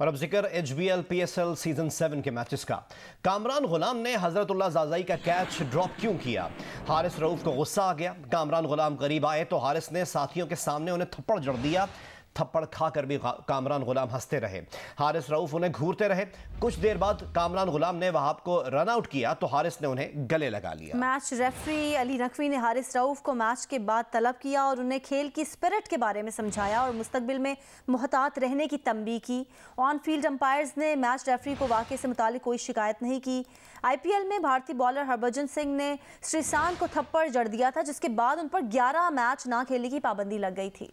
और अब जिक्र H B L P S L season seven के मैचेस का कामरान गुलाम ने हजरतुल्ला जाजाई का कैच ड्रॉप क्यों किया हारिस रऊफ को गुस्सा आ गया कामरान गुलाम करीब आए तो हारिस ने साथियों के सामने उन्हें थप्पड़ जड़ दिया थप्पड़ खाकर भी कामरान गुलाम हंसते रहे हारिस रऊफ उन्हें घूरते रहे कुछ देर बाद कामरान गुलाम ने वहाब को रन आउट किया तो हारिस ने उन्हें गले लगा लिया मैच रेफरी अली नकवी ने हारिस रऊफ को मैच के बाद तलब किया और उन्हें खेल की स्पिरिट के बारे में समझाया और मुस्तबिल में मोहतात रहने की तंबी की ऑन फील्ड अंपायर्स ने मैच रेफरी को वाक़े से मुतल कोई शिकायत नहीं की आईपीएल में भारतीय बॉलर हरभजन सिंह ने श्रीशांत को थप्पड़ जड़ दिया था जिसके बाद उन पर 11 मैच ना खेलने की पाबंदी लग गई थी